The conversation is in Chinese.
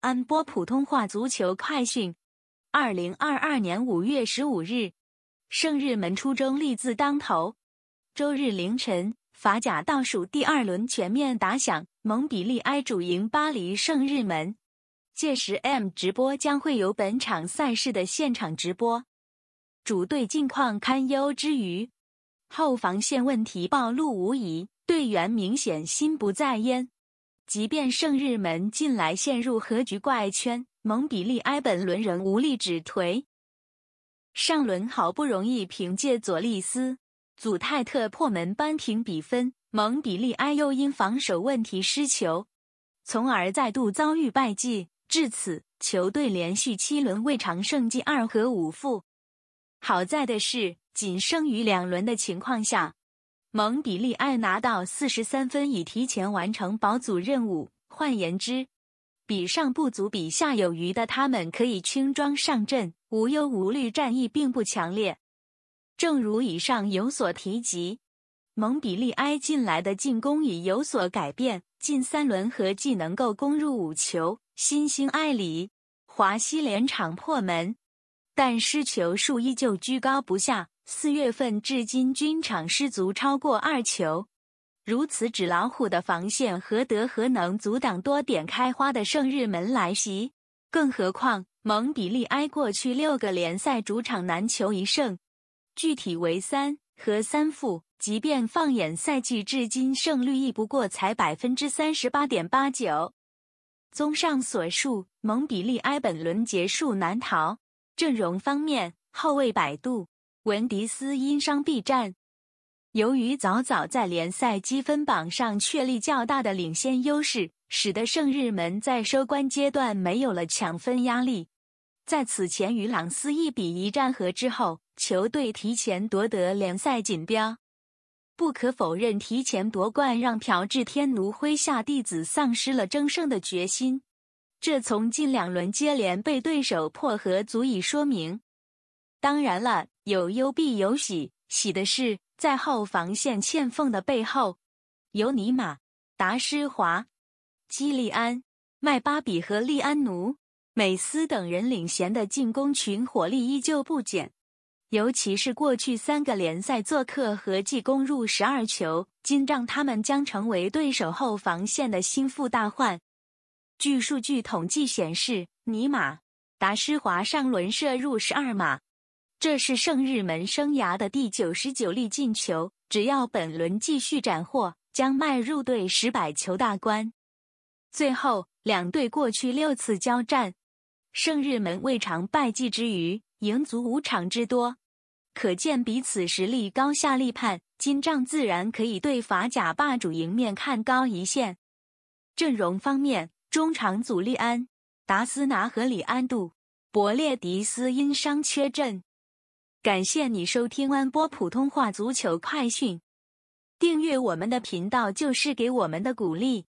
安播普通话足球快讯：二零二二年五月十五日，圣日门出征立字当头。周日凌晨，法甲倒数第二轮全面打响，蒙比利埃主赢巴黎圣日门。届时，M 直播将会有本场赛事的现场直播。主队近况堪忧之余，后防线问题暴露无遗，队员明显心不在焉。即便圣日门近来陷入和局怪圈，蒙比利埃本轮仍无力止颓。上轮好不容易凭借左利斯、祖泰特破门扳平比分，蒙比利埃又因防守问题失球，从而再度遭遇败绩。至此，球队连续七轮未尝胜绩，二和五负。好在的是，仅剩余两轮的情况下。蒙比利埃拿到四十三分，已提前完成保组任务。换言之，比上不足、比下有余的他们可以轻装上阵，无忧无虑。战意并不强烈。正如以上有所提及，蒙比利埃近来的进攻已有所改变，近三轮合计能够攻入五球。新星艾里华西连场破门，但失球数依旧居高不下。四月份至今均场失足超过二球，如此纸老虎的防线何德何能阻挡多点开花的圣日门来袭？更何况蒙比利埃过去六个联赛主场难求一胜，具体为三和三负。即便放眼赛季至今胜率亦不过才百分之三十八点八九。综上所述，蒙比利埃本轮结束难逃。阵容方面，后卫百度、文迪斯因伤避战，由于早早在联赛积分榜上确立较大的领先优势，使得圣日门在收官阶段没有了抢分压力。在此前与朗斯一比一战和之后，球队提前夺得联赛锦标。不可否认，提前夺冠让朴智天奴麾下弟子丧失了争胜的决心，这从近两轮接连被对手破和足以说明。当然了，有忧必有喜，喜的是在后防线欠奉的背后，尤尼玛、达施华、基利安、麦巴比和利安奴、美斯等人领衔的进攻群火力依旧不减。尤其是过去三个联赛做客合计攻入十二球，今仗他们将成为对手后防线的心腹大患。据数据统计显示，尼玛、达施华上轮射入十二码。这是圣日门生涯的第九十九粒进球，只要本轮继续斩获，将迈入队史百球大关。最后两队过去六次交战，圣日门未尝败绩之余，赢足五场之多，可见彼此实力高下立判。金仗自然可以对法甲霸主迎面看高一线。阵容方面，中场祖利安、达斯拿和里安度、博列迪斯因伤缺阵。感谢你收听安波普通话足球快讯，订阅我们的频道就是给我们的鼓励。